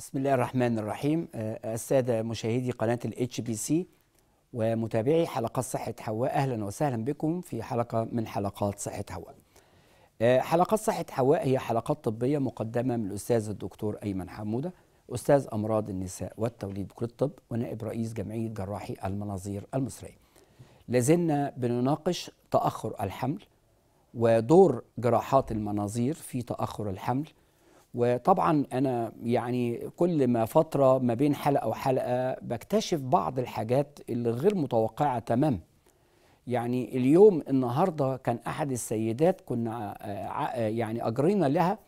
بسم الله الرحمن الرحيم آه، السادة مشاهدي قناة ال HBC ومتابعي حلقة صحة حواء أهلا وسهلا بكم في حلقة من حلقات صحة حواء آه، حلقات صحة حواء هي حلقات طبية مقدمة من الأستاذ الدكتور أيمن حمودة أستاذ أمراض النساء والتوليد بكلية الطب ونائب رئيس جمعية جراحي المناظير المصرية لازلنا بنناقش تأخر الحمل ودور جراحات المناظير في تأخر الحمل وطبعا انا يعني كل ما فتره ما بين حلقه وحلقه بكتشف بعض الحاجات اللي غير متوقعه تمام يعني اليوم النهارده كان احد السيدات كنا آه، آه، يعني اجرينا لها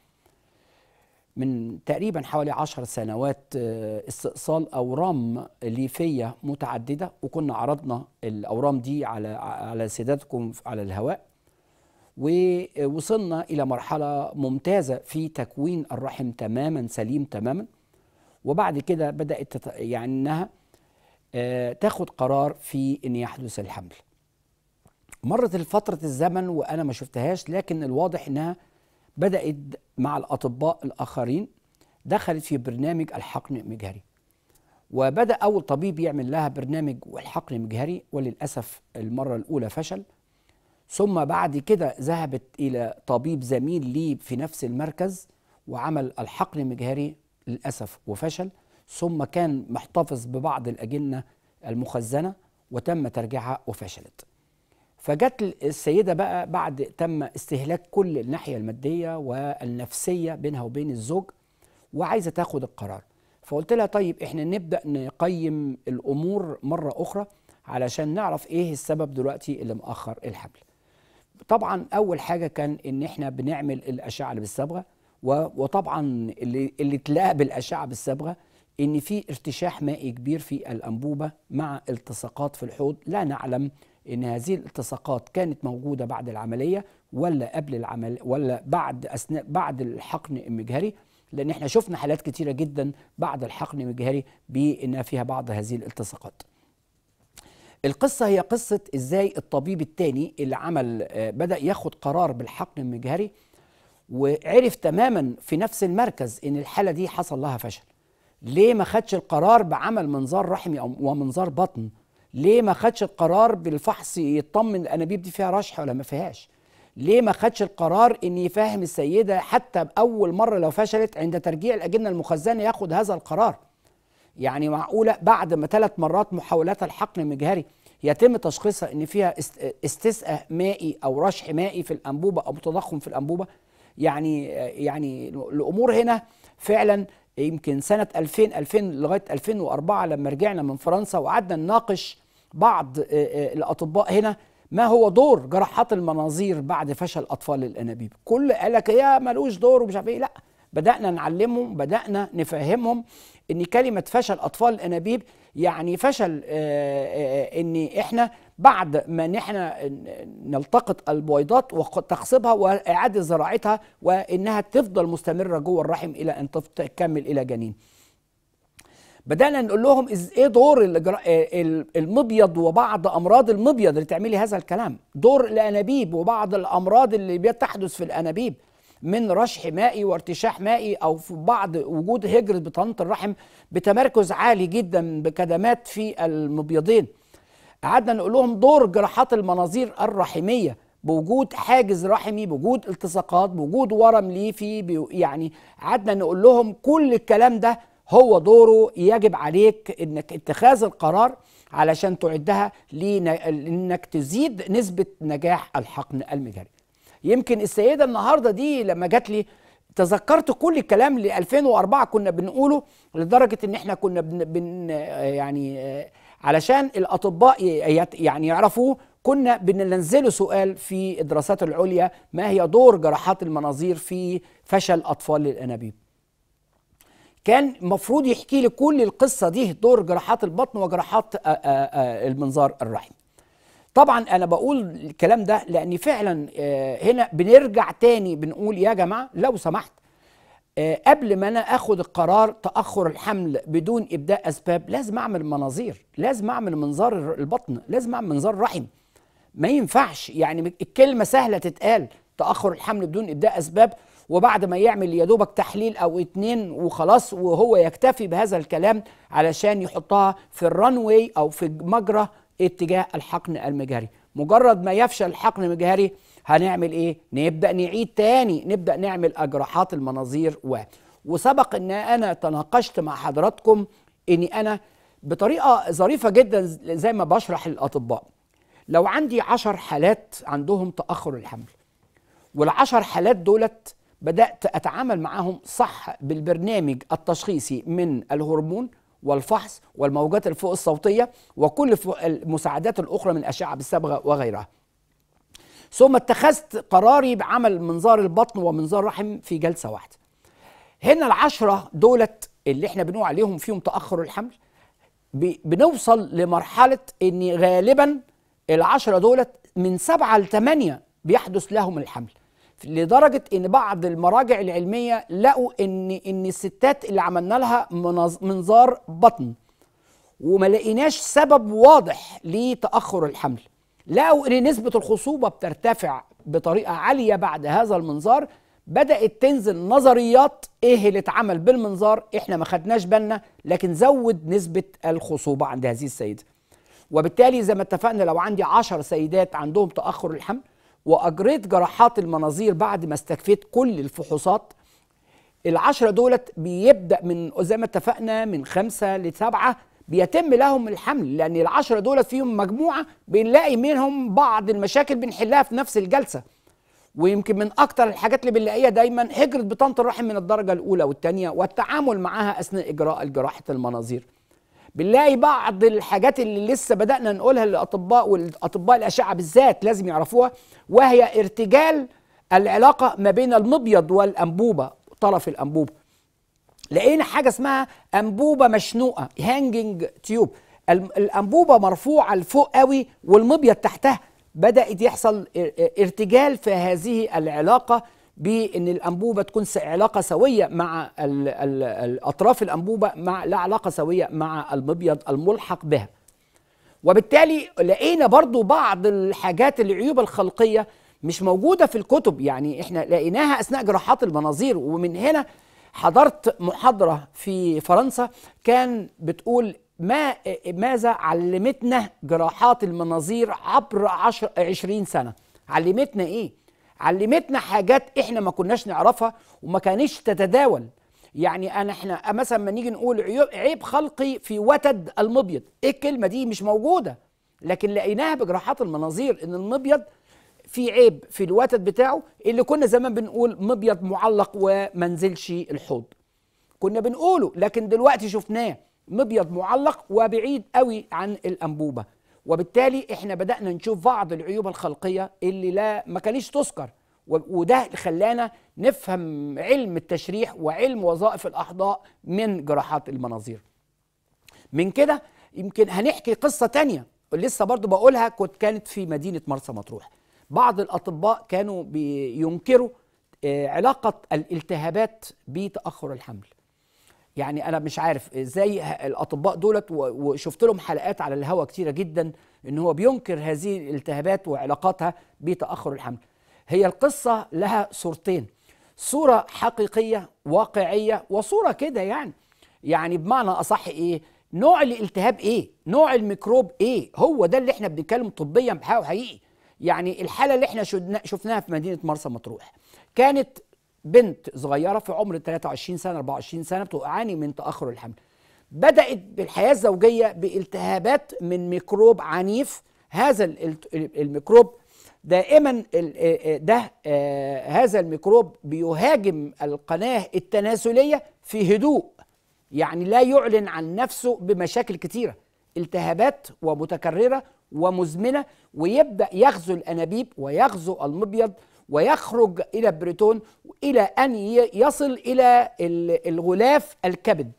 من تقريبا حوالي عشر سنوات آه، استئصال اورام ليفيه متعدده وكنا عرضنا الاورام دي على على سيداتكم على الهواء ووصلنا إلى مرحلة ممتازة في تكوين الرحم تماما سليم تماما وبعد كده بدأت يعني إنها آه، تاخد قرار في إن يحدث الحمل مرت الفترة الزمن وأنا ما شفتهاش لكن الواضح إنها بدأت مع الأطباء الآخرين دخلت في برنامج الحقن المجهري وبدأ أول طبيب يعمل لها برنامج الحقن المجهري وللأسف المرة الأولى فشل ثم بعد كده ذهبت إلى طبيب زميل لي في نفس المركز وعمل الحقن المجهري للأسف وفشل ثم كان محتفظ ببعض الأجنة المخزنة وتم ترجيعها وفشلت فجت السيدة بقى بعد تم استهلاك كل الناحية المادية والنفسية بينها وبين الزوج وعايزة تاخد القرار فقلت لها طيب احنا نبدأ نقيم الأمور مرة أخرى علشان نعرف ايه السبب دلوقتي اللي مأخر الحمل طبعا اول حاجه كان ان احنا بنعمل الاشعه اللي بالصبغه وطبعا اللي اللي تلاقى بالاشعه بالصبغه ان في ارتشاح مائي كبير في الانبوبه مع التصاقات في الحوض لا نعلم ان هذه الالتصاقات كانت موجوده بعد العمليه ولا قبل العمل ولا بعد اثناء بعد الحقن المجهري لان احنا شفنا حالات كتيره جدا بعد الحقن المجهري بان فيها بعض هذه الالتصاقات القصة هي قصة ازاي الطبيب التاني اللي عمل آه، بدأ ياخد قرار بالحقن المجهري وعرف تماما في نفس المركز ان الحالة دي حصل لها فشل ليه ما خدش القرار بعمل منظار رحمي ومنظار بطن ليه ما خدش القرار بالفحص يطمن الانابيب دي فيها رشح ولا ما فيهاش ليه ما خدش القرار ان يفهم السيده حتى باول مره لو فشلت عند ترجيع الاجنه المخزنه ياخد هذا القرار يعني معقولة بعد ما ثلاث مرات محاولات الحقن المجهري يتم تشخيصها ان فيها استسقاء مائي او رشح مائي في الانبوبه او تضخم في الانبوبه يعني يعني الامور هنا فعلا يمكن سنه 2000 2000 لغايه 2004 لما رجعنا من فرنسا وقعدنا نناقش بعض آه، آه، الاطباء هنا ما هو دور جراحات المناظير بعد فشل اطفال الانابيب كل قال لك يا ملوش دور ومش عارف ايه لا بدانا نعلمهم بدانا نفهمهم ان كلمه فشل اطفال الانابيب يعني فشل آه، آه، ان احنا بعد ما نحن نلتقط البويضات وتخصيبها واعاده زراعتها وانها تفضل مستمره جوه الرحم الى ان تكمل الى جنين بدانا نقول لهم ايه دور آه، المبيض وبعض امراض المبيض اللي تعملي هذا الكلام دور الانابيب وبعض الامراض اللي بتحدث في الانابيب من رشح مائي وارتشاح مائي او في بعض وجود هجرة بطانة الرحم بتمركز عالي جدا بكدمات في المبيضين قعدنا نقول لهم دور جراحات المناظير الرحميه بوجود حاجز رحمي بوجود التصاقات بوجود ورم ليفي يعني قعدنا نقول لهم كل الكلام ده هو دوره يجب عليك انك اتخاذ القرار علشان تعدها لانك تزيد نسبه نجاح الحقن المجاري يمكن السيده النهارده دي لما جات لي تذكرت كل الكلام اللي 2004 كنا بنقوله لدرجه ان احنا كنا بن, بن يعني آه، علشان الاطباء يعني يعرفوه كنا بننزله سؤال في الدراسات العليا ما هي دور جراحات المناظير في فشل اطفال الانابيب كان المفروض يحكي لي كل القصه دي دور جراحات البطن وجراحات المنظار الرحم طبعا انا بقول الكلام ده لان فعلا آه، هنا بنرجع تاني بنقول يا جماعه لو سمحت آه، قبل ما انا اخد القرار تاخر الحمل بدون ابداء اسباب لازم اعمل مناظير لازم اعمل منظار البطن لازم اعمل منظار رحم ما ينفعش يعني الكلمه سهله تتقال تاخر الحمل بدون ابداء اسباب وبعد ما يعمل يا دوبك تحليل او اتنين وخلاص وهو يكتفي بهذا الكلام علشان يحطها في الرانوي او في مجرى اتجاه الحقن المجهري مجرد ما يفشل الحقن المجهري هنعمل ايه نبدا نعيد تاني نبدا نعمل اجراحات المناظير و وسبق ان انا تناقشت مع حضراتكم اني انا بطريقه ظريفه جدا زي ما بشرح للاطباء لو عندي عشر حالات عندهم تاخر الحمل والعشر حالات دولت بدات اتعامل معاهم صح بالبرنامج التشخيصي من الهرمون والفحص والموجات الفوق الصوتية وكل المساعدات الأخرى من الأشعة بالصبغة وغيرها ثم اتخذت قراري بعمل منظار البطن ومنظار الرحم في جلسة واحدة هنا العشرة دولت اللي احنا بنقول عليهم فيهم تأخر الحمل بنوصل لمرحلة ان غالبا العشرة دولت من سبعة لثمانية بيحدث لهم الحمل لدرجه ان بعض المراجع العلميه لقوا ان ان الستات اللي عملنا لها منظار بطن وما لقيناش سبب واضح لتاخر الحمل لقوا ان نسبه الخصوبه بترتفع بطريقه عاليه بعد هذا المنظار بدات تنزل نظريات ايه اللي اتعمل بالمنظار احنا ما خدناش بالنا لكن زود نسبه الخصوبه عند هذه السيده وبالتالي زي ما اتفقنا لو عندي 10 سيدات عندهم تاخر الحمل واجريت جراحات المناظير بعد ما استكفيت كل الفحوصات العشرة دولت بيبدأ من زي ما اتفقنا من خمسة لسبعة بيتم لهم الحمل لأن العشرة دولت فيهم مجموعة بنلاقي منهم بعض المشاكل بنحلها في نفس الجلسة ويمكن من أكتر الحاجات اللي بنلاقيها دايما هجرة بطانة الرحم من الدرجة الأولى والثانية والتعامل معها أثناء إجراء جراحة المناظير بنلاقي بعض الحاجات اللي لسه بدأنا نقولها للأطباء والأطباء الأشعة بالذات لازم يعرفوها وهي ارتجال العلاقة ما بين المبيض والأنبوبة طرف الأنبوبة لقينا حاجة اسمها أنبوبة مشنوقة هانجنج تيوب الأنبوبة مرفوعة لفوق قوي والمبيض تحتها بدأت يحصل ارتجال في هذه العلاقة بان الانبوبه تكون علاقه سويه مع الاطراف الانبوبه مع لا علاقه سويه مع المبيض الملحق بها وبالتالي لقينا برضو بعض الحاجات العيوب الخلقيه مش موجوده في الكتب يعني احنا لقيناها اثناء جراحات المناظير ومن هنا حضرت محاضره في فرنسا كان بتقول ما ماذا علمتنا جراحات المناظير عبر عشر 20 سنه علمتنا ايه علمتنا حاجات احنا ما كناش نعرفها وما كانتش تتداول يعني انا احنا مثلا ما نيجي نقول عيب خلقي في وتد المبيض ايه الكلمه دي مش موجوده لكن لقيناها بجراحات المناظير ان المبيض في عيب في الوتد بتاعه اللي كنا زمان بنقول مبيض معلق ومنزلش الحوض كنا بنقوله لكن دلوقتي شفناه مبيض معلق وبعيد قوي عن الانبوبه وبالتالي احنا بدانا نشوف بعض العيوب الخلقيه اللي لا ما كانتش تذكر وده خلانا نفهم علم التشريح وعلم وظائف الاحضاء من جراحات المناظير من كده يمكن هنحكي قصه تانية لسه برضو بقولها كنت كانت في مدينه مرسى مطروح بعض الاطباء كانوا بينكروا آه، علاقه الالتهابات بتاخر الحمل يعني انا مش عارف ازاي الاطباء دولت وشفت لهم حلقات على الهوا كتيره جدا ان هو بينكر هذه الالتهابات وعلاقاتها بتاخر الحمل هي القصه لها صورتين صوره حقيقيه واقعيه وصوره كده يعني يعني بمعنى اصح ايه نوع الالتهاب ايه نوع الميكروب ايه هو ده اللي احنا بنتكلم طبيا بحقه حقيقي يعني الحاله اللي احنا شفناها في مدينه مرسى مطروح كانت بنت صغيره في عمر 23 سنه 24 سنه بتعاني من تاخر الحمل بدات بالحياه الزوجيه بالتهابات من ميكروب عنيف هذا الميكروب دائما ده هذا الميكروب بيهاجم القناه التناسليه في هدوء يعني لا يعلن عن نفسه بمشاكل كتيره التهابات ومتكرره ومزمنه ويبدا يغزو الانابيب ويغزو المبيض ويخرج إلى بريتون إلى أن يصل إلى الغلاف الكبد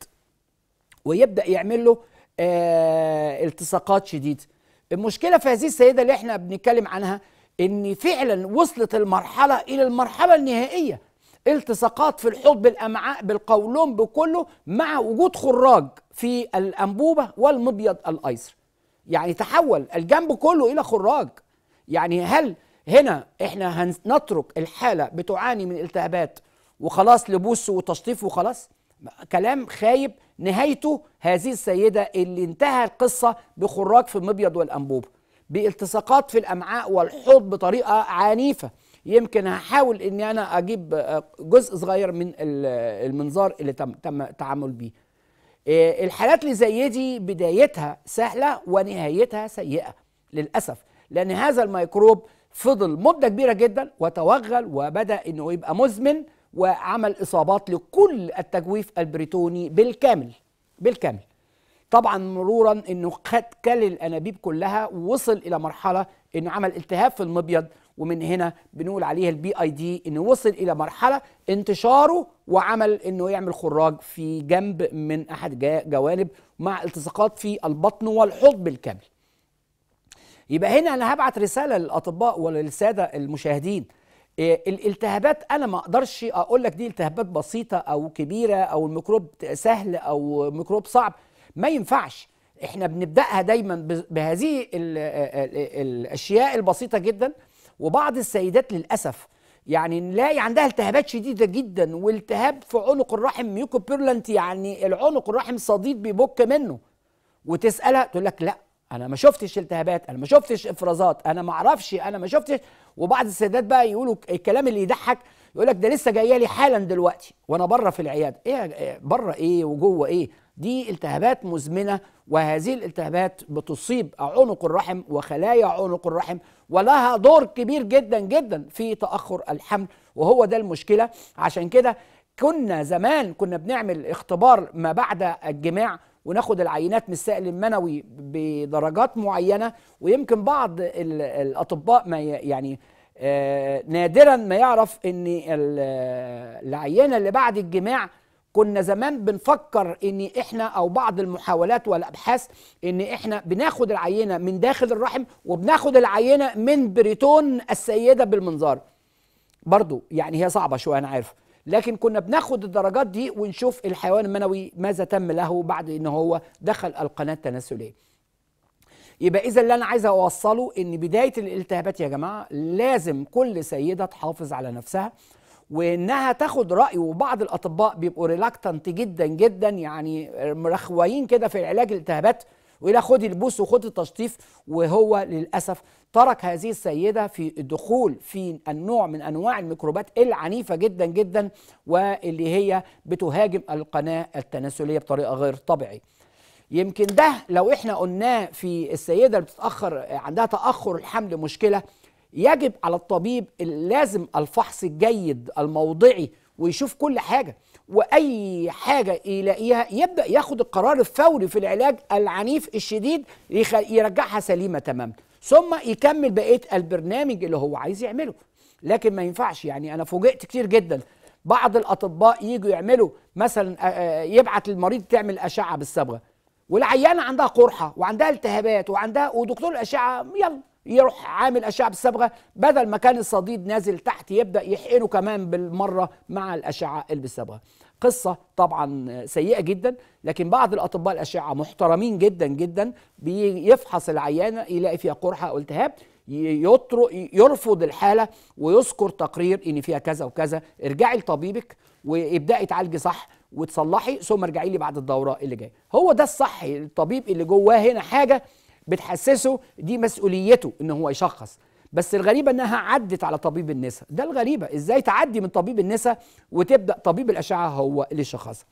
ويبدأ يعمل له آه التصاقات شديدة المشكلة في هذه السيدة اللي احنا بنتكلم عنها ان فعلا وصلت المرحلة الى المرحلة النهائية التصاقات في الحوض بالامعاء بالقولون بكله مع وجود خراج في الانبوبة والمبيض الايسر يعني تحول الجنب كله الى خراج يعني هل هنا احنا هنترك الحاله بتعاني من التهابات وخلاص لبوس وتشطيف وخلاص كلام خايب نهايته هذه السيده اللي انتهى القصه بخراج في المبيض والانبوب بالتصاقات في الامعاء والحوض بطريقه عنيفه يمكن هحاول ان انا اجيب آه، جزء صغير من المنظار اللي تم تم التعامل بيه آه، الحالات اللي زي دي بدايتها سهله ونهايتها سيئه للاسف لان هذا الميكروب فضل مده كبيره جدا وتوغل وبدا انه يبقى مزمن وعمل اصابات لكل التجويف البريتوني بالكامل بالكامل طبعا مرورا انه خد كل الانابيب كلها ووصل الى مرحله انه عمل التهاب في المبيض ومن هنا بنقول عليها البي اي دي انه وصل الى مرحله انتشاره وعمل انه يعمل خراج في جنب من احد جوانب مع التصاقات في البطن والحوض بالكامل يبقى هنا انا هبعت رساله للاطباء وللساده المشاهدين إيه، الالتهابات انا ما اقدرش اقول لك دي التهابات بسيطه او كبيره او الميكروب سهل او ميكروب صعب ما ينفعش احنا بنبداها دايما بهذه الاشياء البسيطه جدا وبعض السيدات للاسف يعني نلاقي عندها التهابات شديده جدا والتهاب في عنق الرحم ميوكوبيرلنت يعني العنق الرحم صديد بيبك منه وتسالها تقول لك لا انا ما شفتش التهابات انا ما شفتش افرازات انا ما اعرفش انا ما شفتش وبعض السيدات بقى يقولوا الكلام اللي يضحك يقول لك ده لسه جايه لي حالا دلوقتي وانا بره في العياده إيه, ايه بره ايه وجوه ايه دي التهابات مزمنه وهذه الالتهابات بتصيب عنق الرحم وخلايا عنق الرحم ولها دور كبير جدا جدا في تاخر الحمل وهو ده المشكله عشان كده كنا زمان كنا بنعمل اختبار ما بعد الجماع وناخد العينات من السائل المنوي بدرجات معينه ويمكن بعض الاطباء ما يعني آه، نادرا ما يعرف ان العينه اللي بعد الجماع كنا زمان بنفكر ان احنا او بعض المحاولات والابحاث ان احنا بناخد العينه من داخل الرحم وبناخد العينه من بريتون السيده بالمنظار برضو يعني هي صعبه شويه انا عارف لكن كنا بناخد الدرجات دي ونشوف الحيوان المنوي ماذا تم له بعد ان هو دخل القناه التناسليه يبقى اذا اللي انا عايز اوصله ان بدايه الالتهابات يا جماعه لازم كل سيده تحافظ على نفسها وانها تاخد راي وبعض الاطباء بيبقوا ريلاكتنت جدا جدا يعني مرخوين كده في علاج الالتهابات والى خد البوس وخد التشطيف وهو للاسف ترك هذه السيدة في الدخول في النوع من أنواع الميكروبات العنيفة جدا جدا واللي هي بتهاجم القناة التناسلية بطريقة غير طبيعية يمكن ده لو احنا قلناه في السيدة اللي بتتأخر عندها تأخر الحمل مشكلة يجب على الطبيب لازم الفحص الجيد الموضعي ويشوف كل حاجة واي حاجه يلاقيها يبدا ياخد القرار الفوري في العلاج العنيف الشديد يرجعها سليمه تماما ثم يكمل بقيه البرنامج اللي هو عايز يعمله لكن ما ينفعش يعني انا فوجئت كتير جدا بعض الاطباء يجوا يعملوا مثلا يبعت المريض تعمل اشعه بالصبغه والعيانه عندها قرحه وعندها التهابات وعندها ودكتور الاشعه يلا يروح عامل اشعه بالصبغه بدل ما كان الصديد نازل تحت يبدا يحقنه كمان بالمره مع الاشعه اللي بالصبغه قصه طبعا سيئه جدا لكن بعض الاطباء الاشعه محترمين جدا جدا بيفحص العيانه يلاقي فيها قرحه او التهاب يرفض الحاله ويذكر تقرير ان فيها كذا وكذا ارجعي لطبيبك وابداي تعالجي صح وتصلحي ثم ارجعي لي بعد الدوره اللي جايه هو ده الصح الطبيب اللي جواه هنا حاجه بتحسسه دي مسؤوليته ان هو يشخص بس الغريبه انها عدت على طبيب النساء ده الغريبه ازاي تعدي من طبيب النساء وتبدا طبيب الاشعه هو اللي يشخصها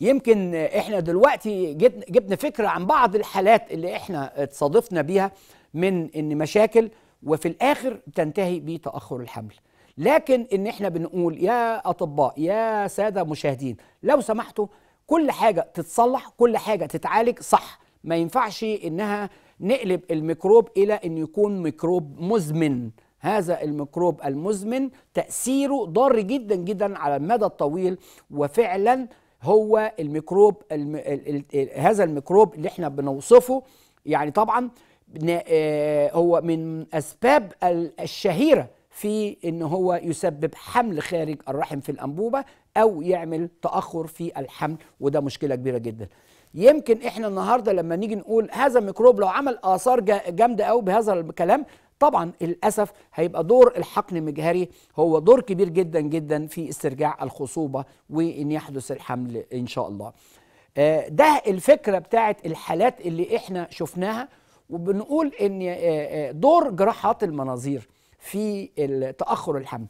يمكن احنا دلوقتي جبنا فكره عن بعض الحالات اللي احنا اتصادفنا بيها من ان مشاكل وفي الاخر تنتهي بتاخر الحمل لكن ان احنا بنقول يا اطباء يا ساده مشاهدين لو سمحتوا كل حاجه تتصلح كل حاجه تتعالج صح ما ينفعش انها نقلب الميكروب الى ان يكون ميكروب مزمن هذا الميكروب المزمن تاثيره ضار جدا جدا على المدى الطويل وفعلا هو الميكروب الم... ال... ال... هذا الميكروب اللي احنا بنوصفه يعني طبعا آه، هو من اسباب الشهيره في ان هو يسبب حمل خارج الرحم في الانبوبه او يعمل تاخر في الحمل وده مشكله كبيره جدا يمكن احنا النهارده لما نيجي نقول هذا الميكروب لو عمل اثار جامده قوي بهذا الكلام طبعا للاسف هيبقى دور الحقن المجهري هو دور كبير جدا جدا في استرجاع الخصوبه وان يحدث الحمل ان شاء الله آه، ده الفكره بتاعت الحالات اللي احنا شفناها وبنقول ان آه، آه، دور جراحات المناظير في تاخر الحمل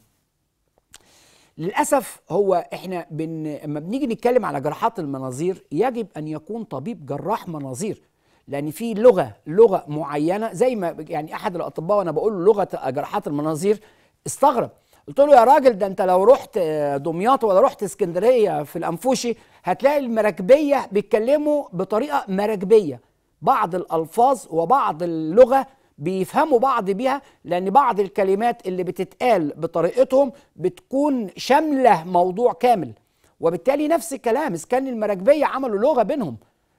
للاسف هو احنا بن... اما بنيجي نتكلم على جراحات المناظير يجب ان يكون طبيب جراح مناظير لان في لغه لغه معينه زي ما يعني احد الاطباء وانا بقول له لغه جراحات المناظير استغرب قلت له يا راجل ده انت لو رحت دمياط ولا رحت اسكندريه في الانفوشي هتلاقي المراكبيه بيتكلموا بطريقه مراكبيه بعض الالفاظ وبعض اللغه بيفهموا بعض بيها لان بعض الكلمات اللي بتتقال بطريقتهم بتكون شامله موضوع كامل وبالتالي نفس الكلام اذا كان المراكبيه عملوا لغه بينهم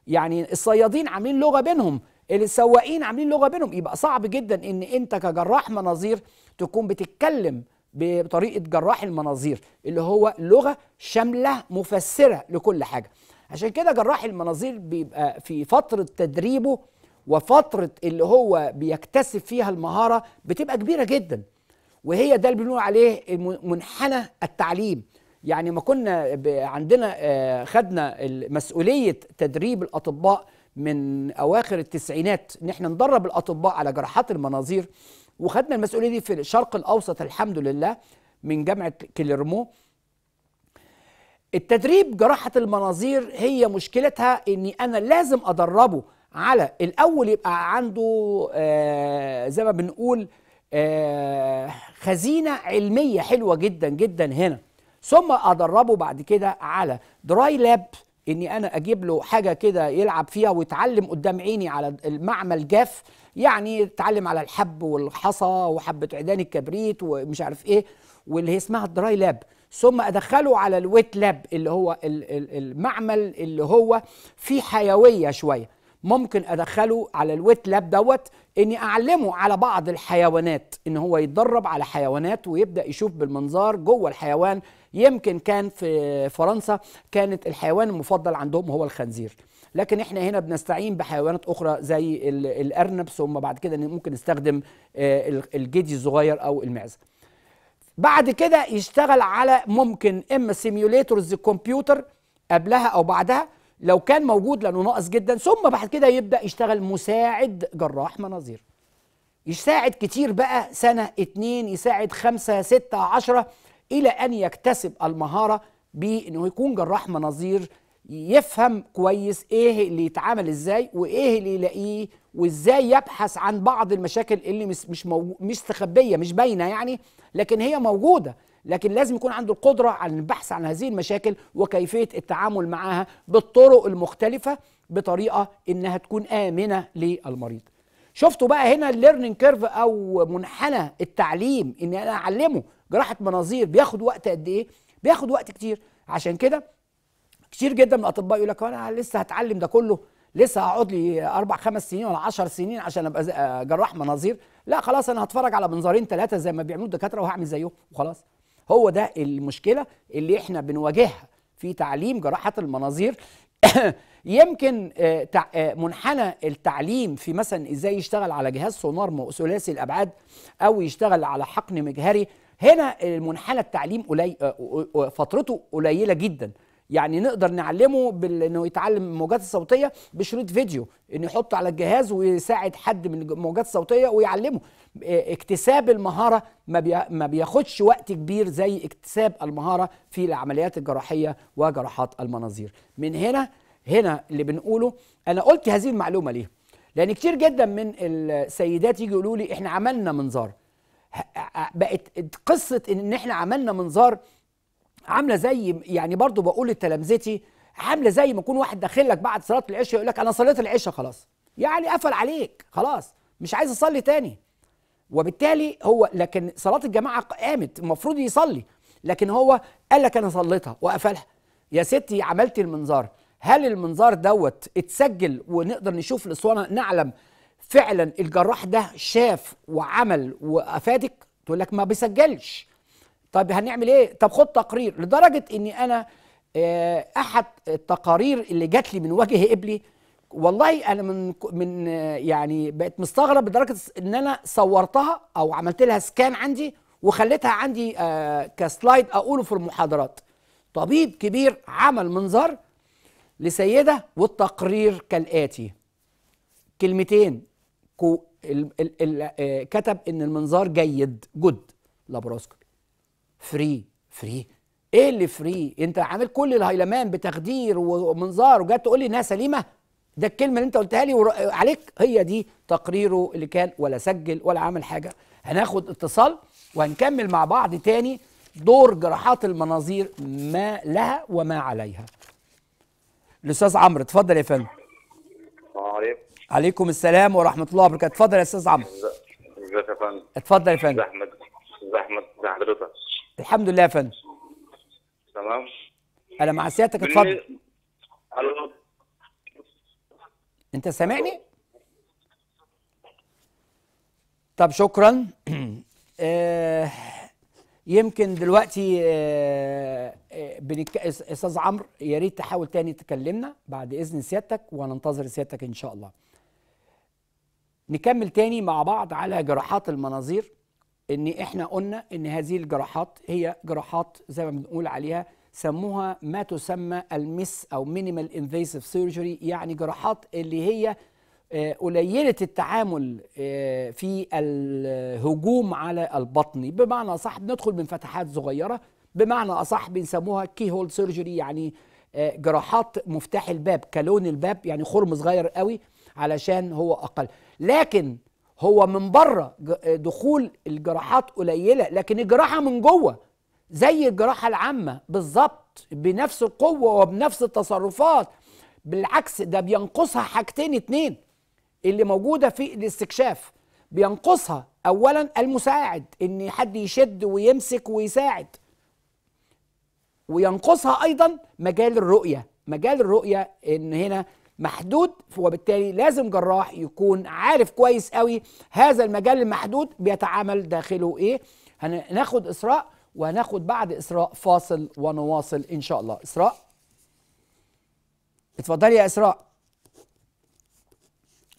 يعني الصيادين عاملين لغه بينهم السواقين عاملين لغه بينهم يبقى صعب جدا ان انت كجراح مناظير تكون بتتكلم بطريقه جراح المناظير اللي هو لغه شامله مفسره لكل حاجه عشان كده جراح المناظير بيبقى في فتره تدريبه وفتره اللي هو بيكتسب فيها المهاره بتبقى كبيره جدا وهي ده اللي بنقول عليه منحنى التعليم يعني ما كنا عندنا آه، خدنا مسؤوليه تدريب الاطباء من اواخر التسعينات ان احنا ندرب الاطباء على جراحات المناظير وخدنا المسؤوليه دي في الشرق الاوسط الحمد لله من جامعه كليرمو التدريب جراحه المناظير هي مشكلتها اني انا لازم ادربه على الاول يبقى عنده آه، زي ما بنقول آه، خزينه علميه حلوه جدا جدا هنا ثم ادربه بعد كده على دراي لاب اني انا اجيب له حاجه كده يلعب فيها ويتعلم قدام عيني على المعمل جاف يعني يتعلم على الحب والحصى وحبه عيدان الكبريت ومش عارف ايه واللي هي اسمها الدراي لاب ثم ادخله على الويت لاب اللي هو المعمل اللي هو فيه حيويه شويه ممكن ادخله على الويت لاب دوت اني اعلمه على بعض الحيوانات ان هو يتدرب على حيوانات ويبدا يشوف بالمنظار جوه الحيوان يمكن كان في فرنسا كانت الحيوان المفضل عندهم هو الخنزير لكن احنا هنا بنستعين بحيوانات اخرى زي الارنب ثم بعد كده ممكن نستخدم آه، الجدي الصغير او المعزه بعد كده يشتغل على ممكن اما سيميوليتورز الكمبيوتر قبلها او بعدها لو كان موجود لانه ناقص جدا ثم بعد كده يبدا يشتغل مساعد جراح مناظير يساعد كتير بقى سنه اتنين يساعد خمسه سته عشره الى ان يكتسب المهاره بانه يكون جراح مناظير يفهم كويس ايه اللي يتعامل ازاي وايه اللي يلاقيه وازاي يبحث عن بعض المشاكل اللي مش مش مش مستخبيه مش باينه يعني لكن هي موجوده لكن لازم يكون عنده القدرة على البحث عن هذه المشاكل وكيفية التعامل معها بالطرق المختلفة بطريقة إنها تكون آمنة للمريض شفتوا بقى هنا الليرنينج كيرف أو منحنى التعليم إن أنا أعلمه جراحة مناظير بياخد وقت قد إيه؟ بياخد وقت كتير عشان كده كتير جدا من الأطباء يقول لك أنا لسه هتعلم ده كله لسه هقعد لي اربع خمس سنين ولا 10 سنين عشان ابقى آه، جراح مناظير لا خلاص انا هتفرج على منظرين ثلاثه زي ما بيعملوا الدكاتره وهعمل زيهم وخلاص هو ده المشكله اللي احنا بنواجهها في تعليم جراحه المناظير يمكن آه، آه، منحنى التعليم في مثلا ازاي يشتغل على جهاز سونار ثلاثي الابعاد او يشتغل على حقن مجهري هنا المنحنى التعليم قليل آه، فترته قليله جدا يعني نقدر نعلمه انه يتعلم الموجات الصوتيه بشريط فيديو انه يحطه على الجهاز ويساعد حد من الموجات الصوتيه ويعلمه اكتساب المهاره ما بياخدش وقت كبير زي اكتساب المهاره في العمليات الجراحيه وجراحات المناظير من هنا هنا اللي بنقوله انا قلت هذه المعلومه ليه لان كتير جدا من السيدات يجي يقولوا لي احنا عملنا منظار بقت قصه ان احنا عملنا منظار عامله زي يعني برضو بقول لتلامذتي عامله زي ما يكون واحد داخل لك بعد صلاه العشاء يقول لك انا صليت العشاء خلاص يعني قفل عليك خلاص مش عايز اصلي تاني وبالتالي هو لكن صلاة الجماعة قامت المفروض يصلي لكن هو قال لك أنا صليتها وقفلها يا ستي عملت المنظار هل المنظار دوت اتسجل ونقدر نشوف الاسوانه نعلم فعلا الجراح ده شاف وعمل وافادك تقول لك ما بيسجلش طب هنعمل ايه طب خد تقرير لدرجه اني انا آه، احد التقارير اللي جات لي من وجه قبلي والله انا من من يعني بقت مستغرب لدرجه ان انا صورتها او عملت لها سكان عندي وخليتها عندي آه كسلايد اقوله في المحاضرات طبيب كبير عمل منظر لسيده والتقرير كالاتي كلمتين كو ال ال ال آه، كتب ان المنظار جيد جود لابروسكوبي فري فري ايه اللي فري انت عامل كل الهيلمان بتخدير ومنظار وجات تقول لي انها سليمه ده الكلمه اللي انت قلتها لي عليك هي دي تقريره اللي كان ولا سجل ولا عمل حاجه هناخد اتصال وهنكمل مع بعض تاني دور جراحات المناظير ما لها وما عليها الاستاذ عمرو اتفضل يا فندم عليكم عليكم السلام ورحمه الله وبركاته اتفضل يا استاذ عمرو ازيك يا فندم اتفضل يا فندم احمد احمد حضرتك الحمد لله يا فندم تمام انا مع سيادتك اتفضل انت سامعني طب شكرا آه يمكن دلوقتي آه, آه، بنك... استاذ عمرو يا ريت تحاول تاني تكلمنا بعد اذن سيادتك وننتظر سيادتك ان شاء الله نكمل تاني مع بعض على جراحات المناظير ان احنا قلنا ان هذه الجراحات هي جراحات زي ما بنقول عليها سموها ما تسمى المس او مينيمال انفيسيف سيرجري يعني جراحات اللي هي آه، قليلة التعامل آه، في الهجوم على البطن بمعنى أصح بندخل من فتحات صغيرة بمعنى أصح بنسموها كي هول سيرجري يعني آه، جراحات مفتاح الباب كلون الباب يعني خرم صغير قوي علشان هو أقل لكن هو من بره دخول الجراحات قليلة لكن الجراحة من جوه زي الجراحة العامة بالظبط بنفس القوة وبنفس التصرفات بالعكس ده بينقصها حاجتين اتنين اللي موجودة في الاستكشاف بينقصها أولا المساعد إن حد يشد ويمسك ويساعد وينقصها أيضا مجال الرؤية مجال الرؤية إن هنا محدود وبالتالي لازم جراح يكون عارف كويس قوي هذا المجال المحدود بيتعامل داخله ايه هناخد إسراء وهناخد بعد اسراء فاصل ونواصل ان شاء الله اسراء اتفضلي يا اسراء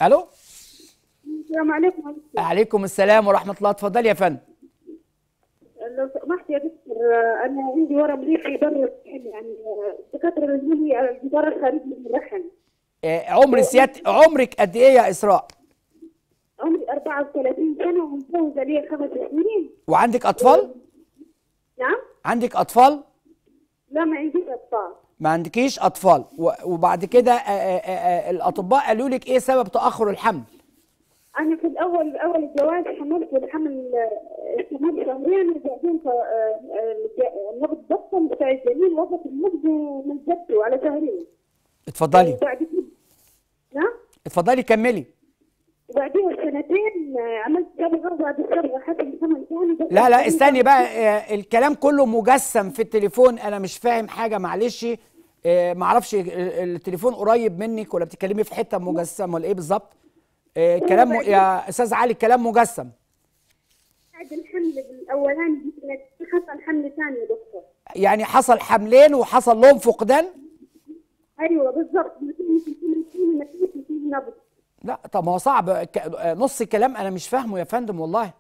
الو السلام عليكم عليكم السلام ورحمه الله اتفضلي يا فندم لو سمحت يا دكتور انا عندي ورم ليه في يعني الدكاتره اللي لي على الجدار الخارجي الرحم إيه، عمر سيادة عمرك قد ايه يا اسراء؟ عمري 34 سنه ومتجوزه ليا خمس سنين وعندك اطفال؟ نعم عندك اطفال لا ما عنديش اطفال ما عندكيش اطفال وبعد كده آه، آه، آه، الاطباء قالوا لك ايه سبب تاخر الحمل انا في الاول اول الجواز حملت الحمل حملت شهرين وبعدين النبض بطن بتاع الجنين وقف النبض ومن على شهرين اتفضلي نعم اتفضلي كملي وبعدين سنتين آه، عملت كابي غضب بالصبغه حسب ثمن ثاني لا لا استني بقى آه، الكلام كله مجسم في التليفون انا مش فاهم حاجه معلش آه، معرفش التليفون قريب منك ولا بتتكلمي في حته مجسم ولا ايه بالظبط كلام م... يا استاذ علي الكلام مجسم بعد الحمل الاولاني حصل حمل ثاني يا دكتور يعني حصل حملين وحصل لهم فقدان ايوه بالظبط نتيجه نتيجه نبض لا طب ما هو صعب نص الكلام انا مش فاهمه يا فندم والله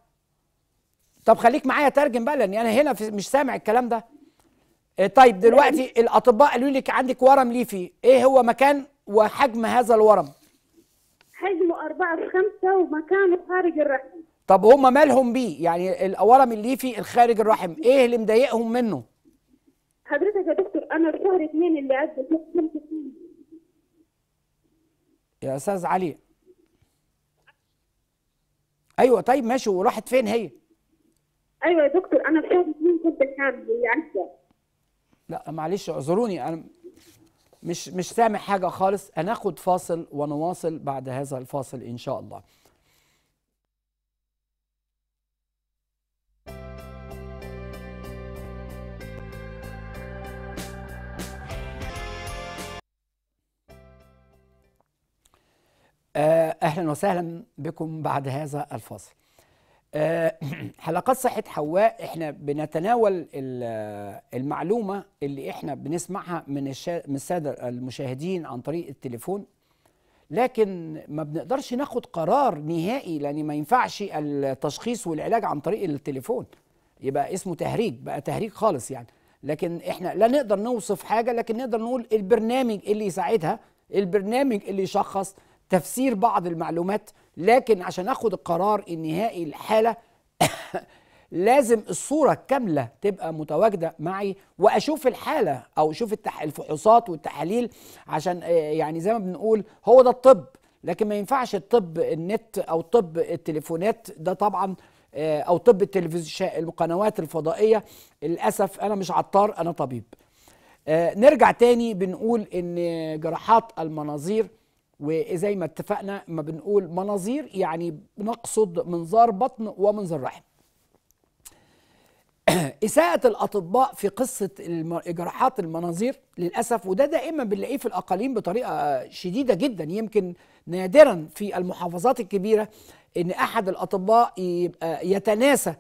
طب خليك معايا ترجم بقى لاني انا هنا مش سامع الكلام ده آه، طيب دلوقتي الاطباء قالوا لك عندك ورم ليفي ايه هو مكان وحجم هذا الورم حجمه أربعة في خمسة ومكانه خارج الرحم طب هم مالهم بيه يعني الورم الليفي الخارج الرحم ايه اللي مضايقهم منه حضرتك يا دكتور انا في شهر 2 اللي عدت يا استاذ علي ايوه طيب ماشي وراحت فين هي؟ ايوه يا دكتور انا بحاول مين كنت يعني هي لا معلش اعذروني انا مش مش سامع حاجه خالص هناخد فاصل ونواصل بعد هذا الفاصل ان شاء الله آه، اهلا وسهلا بكم بعد هذا الفاصل آه، حلقات صحه حواء احنا بنتناول المعلومه اللي احنا بنسمعها من من الساده المشاهدين عن طريق التليفون لكن ما بنقدرش ناخد قرار نهائي لان ما ينفعش التشخيص والعلاج عن طريق التليفون يبقى اسمه تهريج بقى تهريج خالص يعني لكن احنا لا نقدر نوصف حاجه لكن نقدر نقول البرنامج اللي يساعدها البرنامج اللي يشخص تفسير بعض المعلومات لكن عشان اخد القرار النهائي الحالة لازم الصورة الكاملة تبقى متواجدة معي وأشوف الحالة أو أشوف التح... الفحوصات والتحاليل عشان آه، يعني زي ما بنقول هو ده الطب لكن ما ينفعش الطب النت أو طب التليفونات ده طبعا آه، أو طب التلفزيون القنوات الفضائية للأسف أنا مش عطار أنا طبيب آه، نرجع تاني بنقول إن جراحات المناظير وزي ما اتفقنا ما بنقول مناظير يعني نقصد منظار بطن ومنظار رحم إساءة الأطباء في قصة جراحات المناظير للأسف وده دائما بنلاقيه في الأقاليم بطريقة شديدة جدا يمكن نادرا في المحافظات الكبيرة إن أحد الأطباء يبقى يتناسى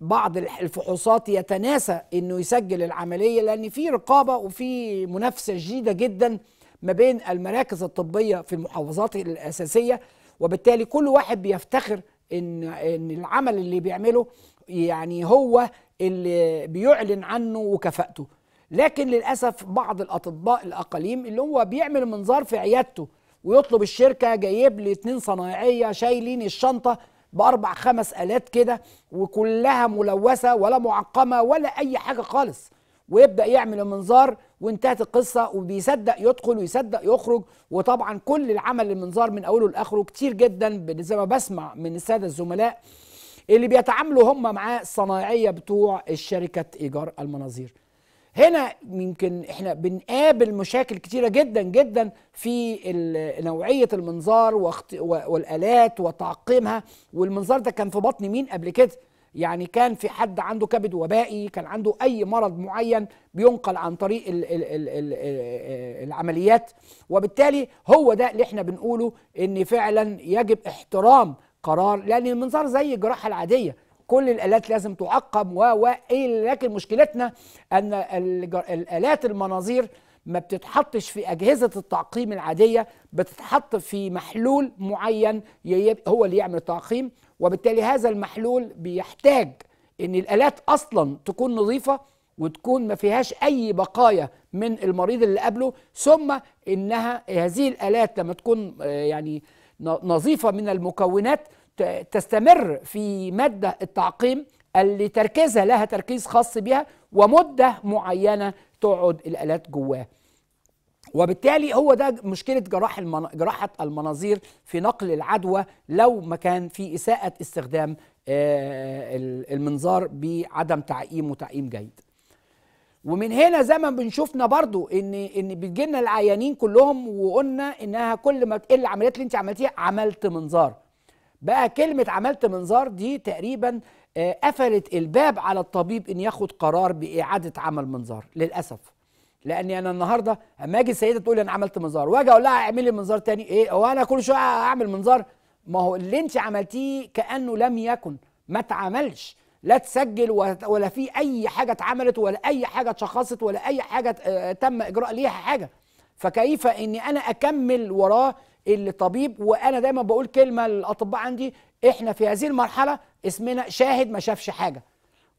بعض الفحوصات يتناسى إنه يسجل العملية لأن في رقابة وفي منافسة شديدة جدا ما بين المراكز الطبيه في المحافظات الاساسيه وبالتالي كل واحد بيفتخر ان ان العمل اللي بيعمله يعني هو اللي بيعلن عنه وكفاءته لكن للاسف بعض الاطباء الاقاليم اللي هو بيعمل منظار في عيادته ويطلب الشركه جايب لي اتنين صنايعيه شايلين الشنطه باربع خمس الات كده وكلها ملوثه ولا معقمه ولا اي حاجه خالص ويبدا يعمل المنظار وانتهت القصه وبيصدق يدخل ويصدق يخرج وطبعا كل العمل المنظار من اوله لاخره كتير جدا زي ما بسمع من الساده الزملاء اللي بيتعاملوا هم معاه الصنايعيه بتوع الشركة ايجار المناظير هنا يمكن احنا بنقابل مشاكل كتيره جدا جدا في نوعيه المنظار والالات وتعقيمها والمنظار ده كان في بطن مين قبل كده يعني كان في حد عنده كبد وبائي كان عنده أي مرض معين بينقل عن طريق الـ الـ الـ الـ العمليات وبالتالي هو ده اللي احنا بنقوله ان فعلا يجب احترام قرار لأن المنظار زي الجراحة العادية كل الآلات لازم تعقم و و إيه، لكن مشكلتنا أن الآلات المناظير ما بتتحطش في أجهزة التعقيم العادية بتتحط في محلول معين هو اللي يعمل التعقيم وبالتالي هذا المحلول بيحتاج ان الالات اصلا تكون نظيفه وتكون ما فيهاش اي بقايا من المريض اللي قبله ثم انها هذه الالات لما تكون آه، يعني نظيفه من المكونات تستمر في ماده التعقيم اللي تركيزها لها تركيز خاص بها ومده معينه تقعد الالات جواه وبالتالي هو ده مشكله جراح المنا... جراحه المناظير في نقل العدوى لو ما كان في اساءه استخدام آه، المنظار بعدم تعقيم وتعقيم جيد ومن هنا زي ما بنشوفنا برضو ان ان بيجينا لنا العيانين كلهم وقلنا انها كل ما تقل العمليات اللي انت عملتيها عملت منظار بقى كلمه عملت منظار دي تقريبا آه، قفلت الباب على الطبيب ان ياخد قرار باعاده عمل منظار للاسف لاني انا النهارده اما اجي السيده تقول لي انا عملت منظار واجي اقول لها اعملي منظار تاني ايه هو انا كل شويه اعمل منظار ما هو اللي انت عملتيه كانه لم يكن ما اتعملش لا تسجل ولا في اي حاجه اتعملت ولا اي حاجه اتشخصت ولا اي حاجه آه، تم اجراء ليها حاجه فكيف اني انا اكمل وراه الطبيب وانا دايما بقول كلمه للاطباء عندي احنا في هذه المرحله اسمنا شاهد ما شافش حاجه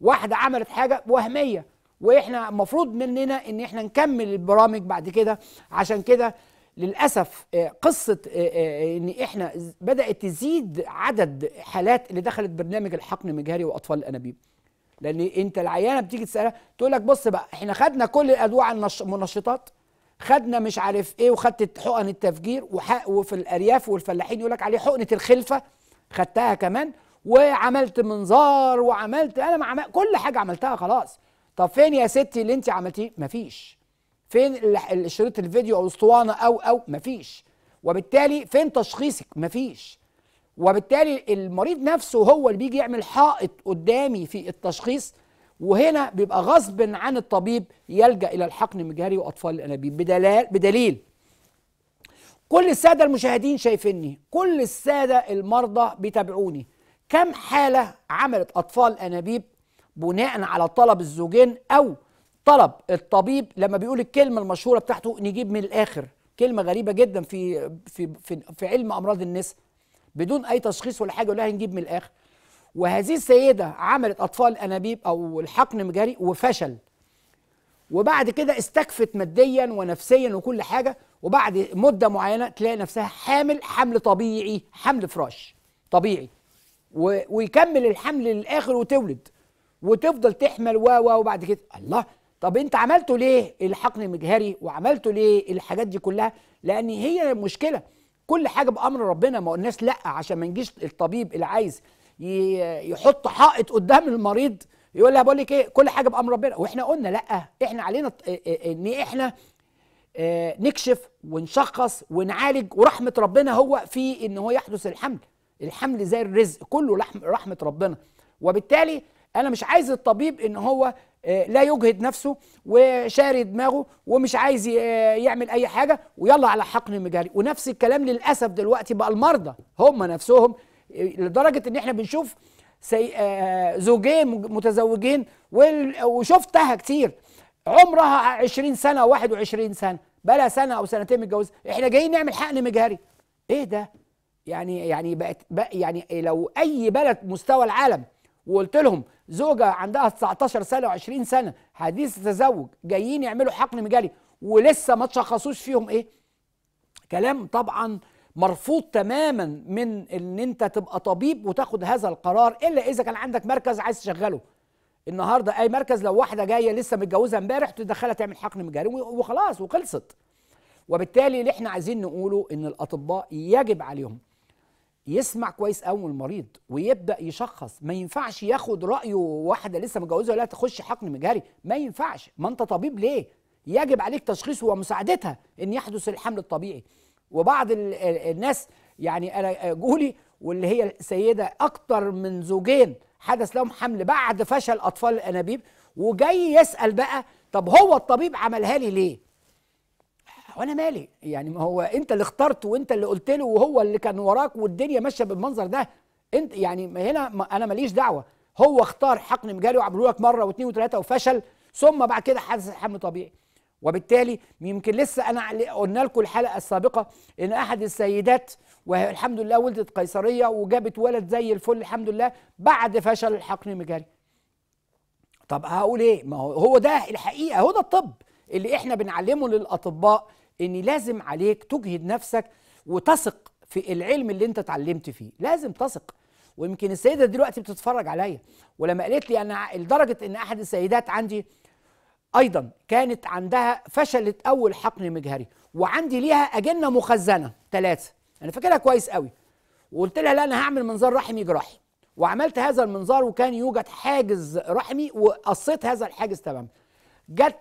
واحده عملت حاجه وهميه واحنا المفروض مننا ان احنا نكمل البرامج بعد كده عشان كده للاسف آه، قصه آه، آه، ان احنا بدات تزيد عدد حالات اللي دخلت برنامج الحقن المجهري واطفال الانابيب لان انت العيانه بتيجي تسالها تقول لك بص بقى احنا خدنا كل الانواع المنشطات خدنا مش عارف ايه وخدت حقن التفجير وفي الارياف والفلاحين يقول لك عليه حقنه الخلفه خدتها كمان وعملت منظار وعملت انا كل حاجه عملتها خلاص طب فين يا ستي اللي انت عملتيه مفيش فين شريط الفيديو او اسطوانه او او مفيش وبالتالي فين تشخيصك مفيش وبالتالي المريض نفسه هو اللي بيجي يعمل حائط قدامي في التشخيص وهنا بيبقى غصب عن الطبيب يلجا الى الحقن المجهري واطفال الانابيب بدلال بدليل كل الساده المشاهدين شايفيني كل الساده المرضى بيتابعوني كم حاله عملت اطفال انابيب بناء على طلب الزوجين او طلب الطبيب لما بيقول الكلمه المشهوره بتاعته نجيب من الاخر كلمه غريبه جدا في في في, في علم امراض النساء بدون اي تشخيص ولا حاجه يقول لها نجيب من الاخر وهذه السيده عملت اطفال انابيب او الحقن مجاري وفشل وبعد كده استكفت ماديا ونفسيا وكل حاجه وبعد مده معينه تلاقي نفسها حامل حمل طبيعي حمل فراش طبيعي ويكمل الحمل للاخر وتولد وتفضل تحمل و و وبعد كده الله طب انت عملته ليه الحقن المجهري وعملته ليه الحاجات دي كلها لان هي مشكله كل حاجه بامر ربنا ما الناس لا عشان ما نجيش الطبيب اللي عايز يحط حائط قدام المريض يقول لها بقول لك ايه كل حاجه بامر ربنا واحنا قلنا لا احنا علينا ان احنا آه، نكشف ونشخص ونعالج ورحمه ربنا هو في ان هو يحدث الحمل الحمل زي الرزق كله رحمه ربنا وبالتالي انا مش عايز الطبيب ان هو آه، لا يجهد نفسه وشاري دماغه ومش عايز آه، يعمل اي حاجه ويلا على حقن مجاري ونفس الكلام للاسف دلوقتي بقى المرضى هم نفسهم آه، لدرجه ان احنا بنشوف زوجين متزوجين وشفتها كتير عمرها 20 سنه 21 سنه بلا سنه او سنتين متجوزه احنا جايين نعمل حقن مجهري ايه ده يعني يعني بقت بق يعني لو اي بلد مستوى العالم وقلت لهم زوجه عندها 19 سنه و20 سنه حديث تزوج جايين يعملوا حقن مجالي ولسه ما تشخصوش فيهم ايه كلام طبعا مرفوض تماما من ان انت تبقى طبيب وتاخد هذا القرار الا اذا كان عندك مركز عايز تشغله النهارده اي مركز لو واحده جايه لسه متجوزه امبارح تدخلها تعمل حقن مجاري وخلاص وخلصت وبالتالي اللي احنا عايزين نقوله ان الاطباء يجب عليهم يسمع كويس قوي من المريض ويبدا يشخص ما ينفعش ياخد رايه واحده لسه متجوزه ولا تخش حقن مجهري ما ينفعش ما انت طبيب ليه يجب عليك تشخيصه ومساعدتها ان يحدث الحمل الطبيعي وبعض الناس يعني انا جولي واللي هي السيده اكتر من زوجين حدث لهم حمل بعد فشل اطفال الانابيب وجاي يسال بقى طب هو الطبيب عملها لي ليه وانا مالي يعني ما هو انت اللي اخترته وانت اللي قلت له وهو اللي كان وراك والدنيا ماشيه بالمنظر ده انت يعني هنا ما انا ماليش دعوه هو اختار حقن مجالي وعملوا لك مره واثنين وثلاثه وفشل ثم بعد كده حدث حمل طبيعي وبالتالي يمكن لسه انا قلنا لكم الحلقه السابقه ان احد السيدات وهي الحمد لله ولدت قيصريه وجابت ولد زي الفل الحمد لله بعد فشل الحقن المجاري طب هقول ايه ما هو هو ده الحقيقه هو ده الطب اللي احنا بنعلمه للاطباء ان لازم عليك تجهد نفسك وتثق في العلم اللي انت اتعلمت فيه لازم تثق ويمكن السيده دلوقتي بتتفرج عليا ولما قالت لي انا لدرجه ان احد السيدات عندي ايضا كانت عندها فشلت اول حقن مجهري وعندي ليها اجنه مخزنه ثلاثه انا فاكرها كويس قوي وقلت لها لا انا هعمل منظار رحمي جراحي وعملت هذا المنظار وكان يوجد حاجز رحمي وقصيت هذا الحاجز تماما جت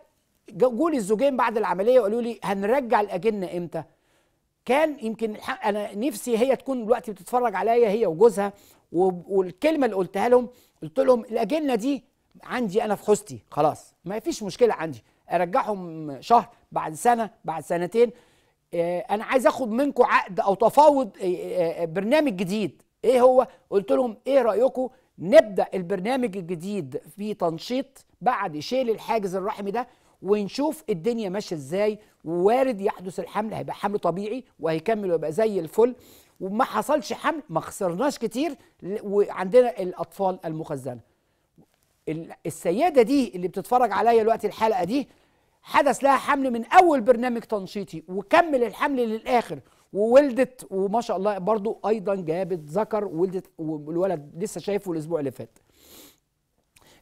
جولي الزوجين بعد العمليه وقالوا لي هنرجع الاجنه امتى كان يمكن انا نفسي هي تكون دلوقتي بتتفرج عليا هي وجوزها والكلمه اللي قلتها لهم قلت لهم الاجنه دي عندي انا في حوزتي خلاص ما فيش مشكله عندي ارجعهم شهر بعد سنه بعد سنتين آه، انا عايز اخد منكم عقد او تفاوض آه، آه، برنامج جديد ايه هو قلت لهم ايه رايكم نبدا البرنامج الجديد في تنشيط بعد شيل الحاجز الرحمي ده ونشوف الدنيا ماشيه ازاي وارد يحدث الحمل هيبقى حمل طبيعي وهيكمل ويبقى زي الفل وما حصلش حمل ما خسرناش كتير وعندنا الاطفال المخزنه السيده دي اللي بتتفرج عليا دلوقتي الحلقه دي حدث لها حمل من اول برنامج تنشيطي وكمل الحمل للاخر وولدت وما شاء الله برضو ايضا جابت ذكر وولدت والولد لسه شايفه الاسبوع اللي فات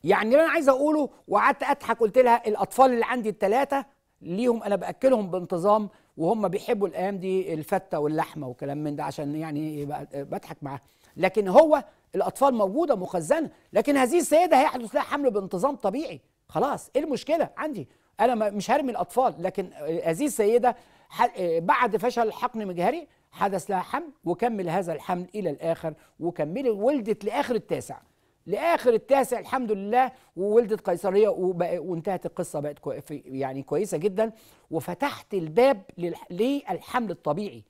يعني اللي انا عايز اقوله وقعدت اضحك قلت لها الاطفال اللي عندي الثلاثه ليهم انا باكلهم بانتظام وهم بيحبوا الايام دي الفته واللحمه وكلام من ده عشان يعني بضحك معاها لكن هو الاطفال موجوده مخزنه لكن هذه السيده هيحدث لها حمل بانتظام طبيعي خلاص ايه المشكله عندي انا مش هرمي الاطفال لكن هذه السيده بعد فشل الحقن المجهري حدث لها حمل وكمل هذا الحمل الى الاخر وكملت ولدت لاخر التاسع لاخر التاسع الحمد لله وولدت قيصريه وانتهت القصه بقت كوي يعني كويسه جدا وفتحت الباب للحمل الطبيعي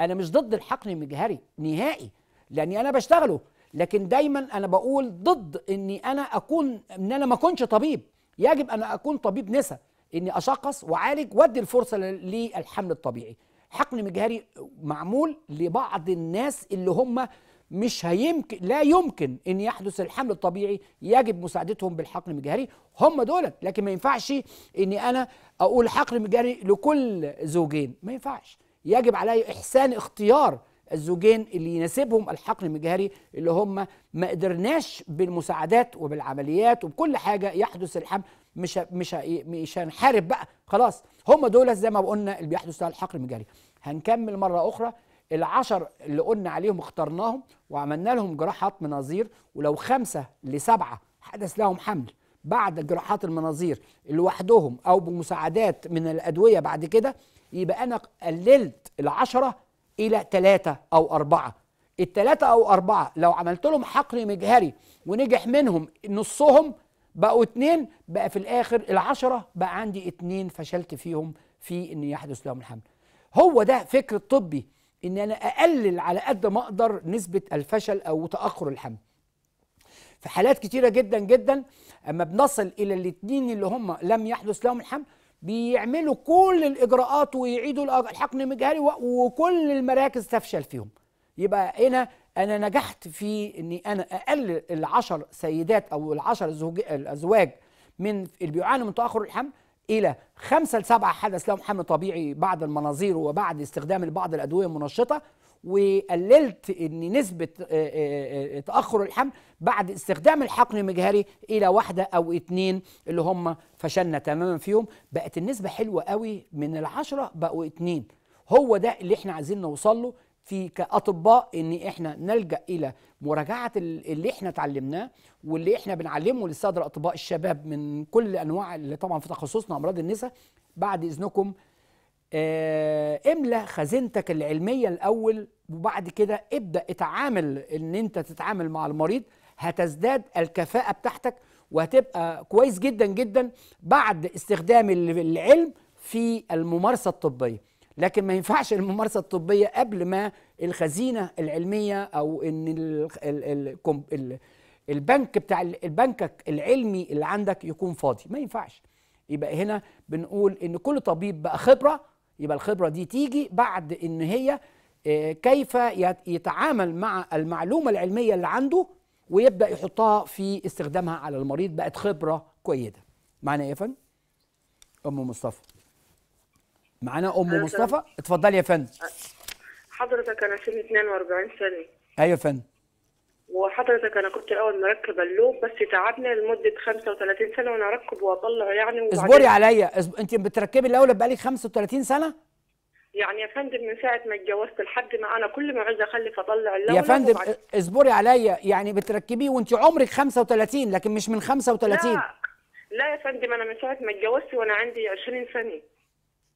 انا مش ضد الحقن المجهري نهائي لاني انا بشتغله لكن دايما انا بقول ضد اني انا اكون ان انا ما اكونش طبيب يجب ان اكون طبيب نسا اني اشخص واعالج وادي الفرصه للحمل الطبيعي حقن مجهري معمول لبعض الناس اللي هم مش هيمكن لا يمكن ان يحدث الحمل الطبيعي يجب مساعدتهم بالحقن المجهري هم دول لكن ما ينفعش اني انا اقول حقن مجهري لكل زوجين ما ينفعش يجب علي احسان اختيار الزوجين اللي يناسبهم الحقن المجهري اللي هم ما قدرناش بالمساعدات وبالعمليات وبكل حاجه يحدث الحمل مش مش مش هنحارب بقى خلاص هم دول زي ما قلنا اللي بيحدث الحقن المجهري هنكمل مره اخرى العشر اللي قلنا عليهم اخترناهم وعملنا لهم جراحات مناظير ولو خمسة لسبعة حدث لهم حمل بعد جراحات المناظير لوحدهم أو بمساعدات من الأدوية بعد كده يبقى أنا قللت العشرة إلى ثلاثة أو أربعة الثلاثة أو أربعة لو عملت لهم حقل مجهري ونجح منهم نصهم بقوا اتنين بقى في الآخر العشرة بقى عندي اتنين فشلت فيهم في إن يحدث لهم الحمل هو ده فكر الطبي ان انا اقلل على قد ما اقدر نسبه الفشل او تاخر الحمل في حالات كتيره جدا جدا اما بنصل الى الاثنين اللي هم لم يحدث لهم الحمل بيعملوا كل الاجراءات ويعيدوا الحقن المجهري وكل المراكز تفشل فيهم يبقى هنا انا نجحت في اني انا اقلل العشر سيدات او العشر زوج الازواج من اللي بيعانوا من تاخر الحمل الى خمسه لسبعه حدث لهم حمل طبيعي بعد المناظير وبعد استخدام بعض الادويه المنشطه وقللت ان نسبه آه، آه، آه، تاخر الحمل بعد استخدام الحقن المجهري الى واحده او اتنين اللي هم فشلنا تماما فيهم بقت النسبه حلوه قوي من العشره بقوا اتنين هو ده اللي احنا عايزين نوصل له في كاطباء ان احنا نلجا الى مراجعه اللي احنا اتعلمناه واللي احنا بنعلمه للساده الاطباء الشباب من كل انواع اللي طبعا في تخصصنا امراض النساء بعد اذنكم آه، املى خزينتك العلميه الاول وبعد كده ابدا اتعامل ان انت تتعامل مع المريض هتزداد الكفاءه بتاعتك وهتبقى كويس جدا جدا بعد استخدام العلم في الممارسه الطبيه لكن ما ينفعش الممارسه الطبيه قبل ما الخزينه العلميه او ان البنك بتاع البنكك العلمي اللي عندك يكون فاضي ما ينفعش يبقى هنا بنقول ان كل طبيب بقى خبره يبقى الخبره دي تيجي بعد ان هي آه، كيف يتعامل مع المعلومه العلميه اللي عنده ويبدا يحطها في استخدامها على المريض بقت خبره كويسه معنى ايه يا فندم ام مصطفى معانا ام مصطفى اتفضلي يا فندم حضرتك انا سني 42 سنه ايوه يا فندم وحضرتك انا كنت الاول مركب اللوب بس تعبنا لمده 35 سنه وانا اركب واطلع يعني وبعدين اصبري عليا انت بتركبي الاول بقالك 35 سنه يعني يا فندم من ساعه ما اتجوزت لحد ما انا كل ما عايز اخلف اطلع اللولب يا فندم وبعد... اصبري عليا يعني بتركبيه وانت عمرك 35 لكن مش من 35 لا لا يا فندم انا من ساعه ما اتجوزت وانا عندي 20 سنه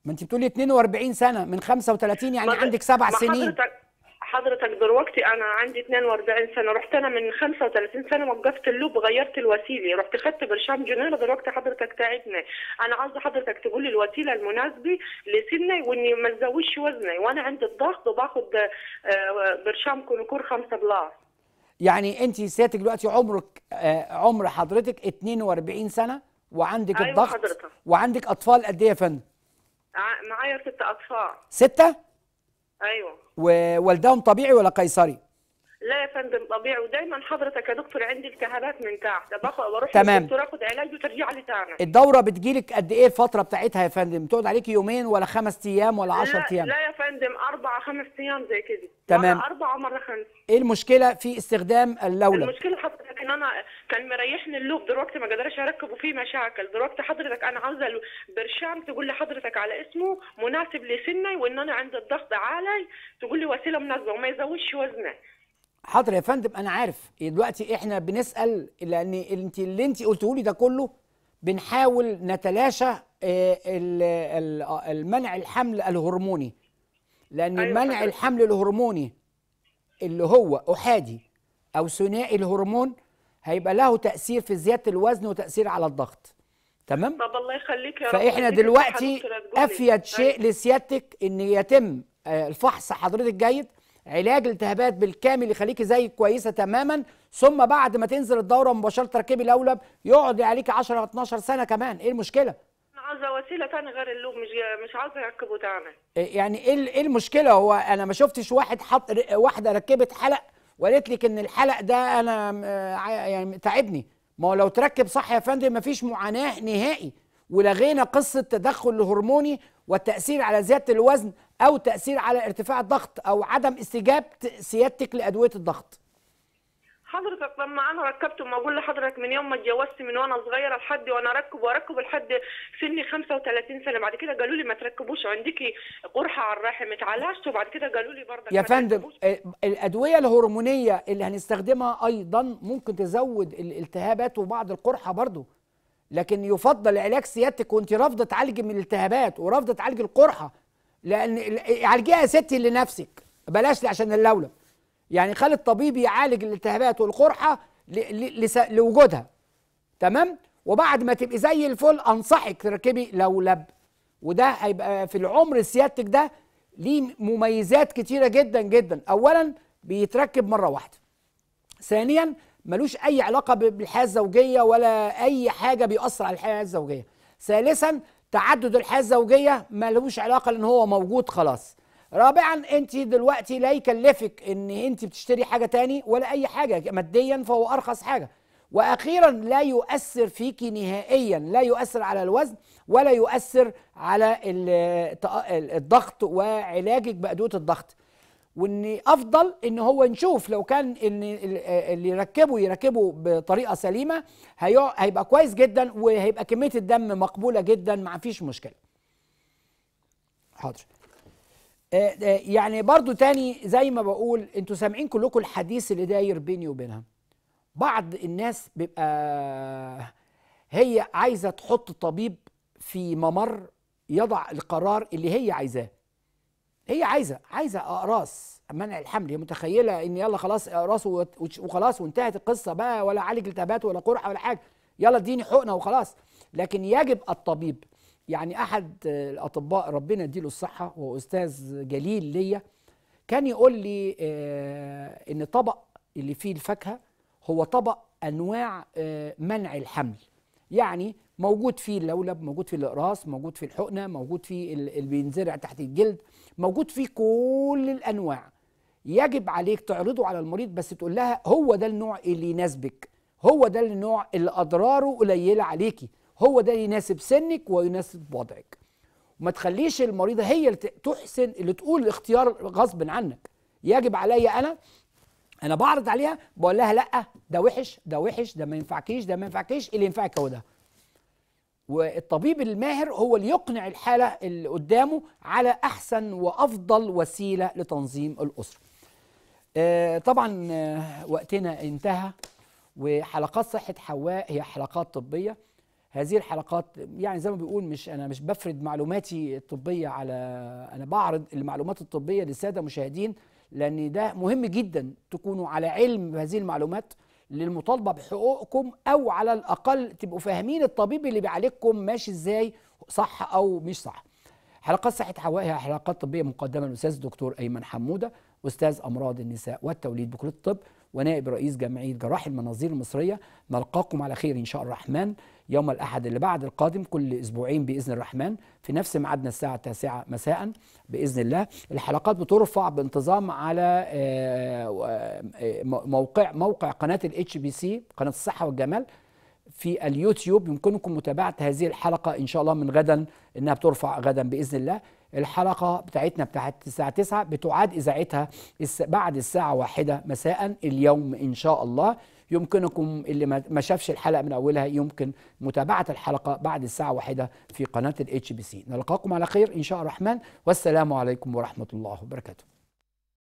ما انت بتقولي 42 سنه من 35 يعني عندك سبع سنين حضرتك حضرتك دلوقتي انا عندي 42 سنه رحت انا من 35 سنه وقفت اللوب غيرت الوسيله رحت خدت برشام جنير دلوقتي حضرتك تعبني انا عاوزه حضرتك تقول لي الوسيله المناسبه لسني واني ما تزودش وزني وانا عندي الضغط وباخد آه، برشام كونكور 5 بلاس يعني انت سيادتك دلوقتي عمرك آه، عمر حضرتك 42 سنه وعندك أيوة الضغط حضرتك. وعندك اطفال قد ايه يا فندم معايا ست اطفال سته ايوه ووالدهم طبيعي ولا قيصري لا يا فندم طبيعي ودايما حضرتك يا دكتور عندي التهابات من تحت بقى بروح تمام للدكتور اخد علاج وترجع لي تاني الدوره بتجيلك قد ايه الفتره بتاعتها يا فندم بتقعد عليك يومين ولا خمس ايام ولا 10 ايام لا يا فندم اربع خمس ايام زي كده تمام اربع مره خمس ايه المشكله في استخدام اللولب المشكله حضرتك ان انا كان مريحني اللوب دلوقتي ما قدرش اركبه فيه مشاكل دلوقتي حضرتك انا عاوزه برشام تقول لي حضرتك على اسمه مناسب لسني وان انا عندي الضغط عالي تقول لي وسيله مناسبه وما يزودش وزنه حاضر يا فندم انا عارف دلوقتي احنا بنسال لان انت اللي انت قلته لي ده كله بنحاول نتلاشى آه، المنع الحمل الهرموني لان أيوة منع الحمل الهرموني اللي هو احادي او ثنائي الهرمون هيبقى له تاثير في زياده الوزن وتاثير على الضغط تمام طب الله يخليك يا رب فاحنا دلوقتي افيد شيء طيب. لسيادتك ان يتم آه، الفحص حضرتك جيد علاج الالتهابات بالكامل يخليكي زي كويسه تماما ثم بعد ما تنزل الدوره مباشره تركبي الاولب يقعد عليكي 10 12 سنه كمان ايه المشكله انا عايزه وسيله ثانيه غير اللوب مش مش عايزه اركبه آه، تعمل يعني ايه ايه المشكله هو انا ما شفتش واحد حط واحده ركبت حلق وقالت لك ان الحلق ده انا آه، يعني تعبني ما هو لو تركب صح يا فندم مفيش معاناه نهائي ولغينا قصه تدخل الهرموني والتاثير على زياده الوزن او تاثير على ارتفاع الضغط او عدم استجابه سيادتك لادويه الضغط حضرتك لما انا ركبت وما اقول لحضرتك من يوم ما اتجوزت من وانا صغيره لحد وانا اركب واركب لحد سني 35 سنه بعد كده قالوا لي ما تركبوش عندك قرحه على الرحم اتعالجت وبعد كده قالوا لي برضه يا فندم آه، الادويه الهرمونيه اللي هنستخدمها ايضا ممكن تزود الالتهابات وبعض القرحه برضه لكن يفضل علاج سيادتك وانت رافضه تعالجي من الالتهابات ورافضه تعالجي القرحه لان عالجيها يا ستي لنفسك بلاش عشان اللولب يعني خلي الطبيب يعالج الالتهابات والقرحه لوجودها تمام وبعد ما تبقي زي الفل انصحك تركبي لولب وده هيبقى في العمر سيادتك ده ليه مميزات كتيره جدا جدا اولا بيتركب مره واحده ثانيا ملوش اي علاقه بالحياه الزوجيه ولا اي حاجه بيأثر على الحياه الزوجيه ثالثا تعدد الحياه الزوجيه ملوش علاقه لان هو موجود خلاص رابعا انت دلوقتي لا يكلفك ان انت بتشتري حاجه تاني ولا اي حاجه ماديا فهو ارخص حاجه واخيرا لا يؤثر فيكي نهائيا لا يؤثر على الوزن ولا يؤثر على الضغط وعلاجك بادويه الضغط وان افضل ان هو نشوف لو كان ان اللي يركبه يركبه بطريقه سليمه هيبقى كويس جدا وهيبقى كميه الدم مقبوله جدا ما فيش مشكله حاضر آه، آه، يعني برضو تاني زي ما بقول انتوا سامعين كلكم الحديث اللي داير بيني وبينها بعض الناس بيبقى هي عايزة تحط طبيب في ممر يضع القرار اللي هي عايزاه هي عايزة عايزة أقراص منع الحمل هي متخيلة إن يلا خلاص أقراص وخلاص وانتهت القصة بقى ولا عالج التهابات ولا قرحة ولا حاجة يلا اديني حقنة وخلاص لكن يجب الطبيب يعني احد الاطباء ربنا يديله الصحه هو استاذ جليل ليا كان يقول لي آه، ان طبق اللي فيه الفاكهه هو طبق انواع آه، منع الحمل يعني موجود فيه اللولب موجود فيه الاقراص موجود فيه الحقنه موجود فيه اللي بينزرع تحت الجلد موجود فيه كل الانواع يجب عليك تعرضه على المريض بس تقول لها هو ده النوع اللي يناسبك هو ده النوع اللي اضراره قليله عليكي هو ده يناسب سنك ويناسب وضعك وما تخليش المريضه هي اللي تحسن اللي تقول الاختيار غصب عنك يجب عليا انا انا بعرض عليها بقول لها لا ده وحش ده وحش ده ما ينفعكيش ده ما ينفعكيش إيه اللي ينفعك هو ده والطبيب الماهر هو اللي يقنع الحاله اللي قدامه على احسن وافضل وسيله لتنظيم الاسره آه، طبعا آه، وقتنا انتهى وحلقات صحه حواء هي حلقات طبيه هذه الحلقات يعني زي ما بيقول مش انا مش بفرد معلوماتي الطبيه على انا بعرض المعلومات الطبيه للساده المشاهدين لان ده مهم جدا تكونوا على علم بهذه المعلومات للمطالبه بحقوقكم او على الاقل تبقوا فاهمين الطبيب اللي بيعالجكم ماشي ازاي صح او مش صح حلقات صحه حواء هي حلقات طبيه مقدمه للاستاذ الدكتور ايمن حموده استاذ امراض النساء والتوليد بكليه الطب ونائب رئيس جمعيه جراح المناظير المصريه نلقاكم على خير ان شاء الرحمن يوم الأحد اللي بعد القادم كل أسبوعين بإذن الرحمن في نفس ميعادنا الساعة التاسعة مساء بإذن الله الحلقات بترفع بانتظام على آه، آه، موقع موقع قناة الاتش بي سي قناة الصحة والجمال في اليوتيوب يمكنكم متابعة هذه الحلقة إن شاء الله من غدا إنها بترفع غدا بإذن الله الحلقة بتاعتنا بتاعت الساعة 9 بتعاد إذاعتها بعد الساعة واحدة مساء اليوم إن شاء الله يمكنكم اللي ما شافش الحلقه من اولها يمكن متابعه الحلقه بعد الساعه واحدة في قناه الاتش بي سي نلقاكم على خير ان شاء الرحمن والسلام عليكم ورحمه الله وبركاته